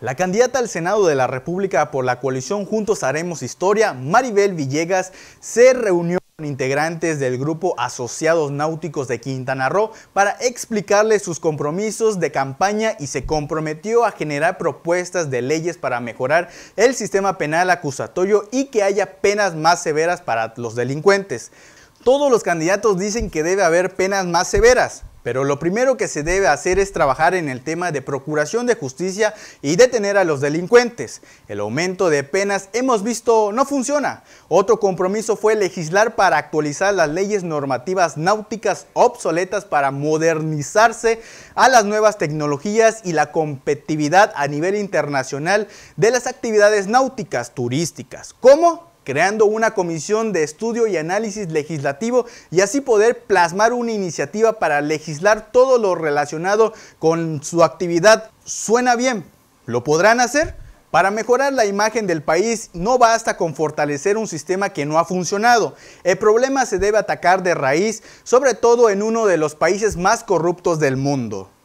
La candidata al Senado de la República por la coalición Juntos Haremos Historia, Maribel Villegas, se reunió con integrantes del grupo Asociados Náuticos de Quintana Roo para explicarles sus compromisos de campaña y se comprometió a generar propuestas de leyes para mejorar el sistema penal acusatorio y que haya penas más severas para los delincuentes. Todos los candidatos dicen que debe haber penas más severas, pero lo primero que se debe hacer es trabajar en el tema de procuración de justicia y detener a los delincuentes. El aumento de penas hemos visto no funciona. Otro compromiso fue legislar para actualizar las leyes normativas náuticas obsoletas para modernizarse a las nuevas tecnologías y la competitividad a nivel internacional de las actividades náuticas turísticas. ¿Cómo? creando una comisión de estudio y análisis legislativo y así poder plasmar una iniciativa para legislar todo lo relacionado con su actividad. Suena bien, ¿lo podrán hacer? Para mejorar la imagen del país no basta con fortalecer un sistema que no ha funcionado. El problema se debe atacar de raíz, sobre todo en uno de los países más corruptos del mundo.